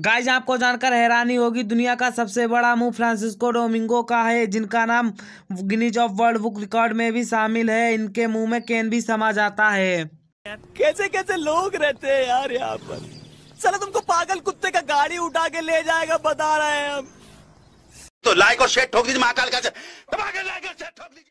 guys आपको जानकर हैरानी होगी दुनिया का सबसे बड़ा मुंह फ्रांसिस्को डोमिंगो का है जिनका नाम Guinness of world book record में भी शामिल है इनके मुंह में कैन भी समा जाता है कैसे कैसे लोग रहते हैं यार यहाँ पर चलो तुमको पागल कुत्ते का गाड़ी उठा के ले जाएगा बता रहे हैं हम तो लाइक और शेयर ठोक दीजिए महाकाल का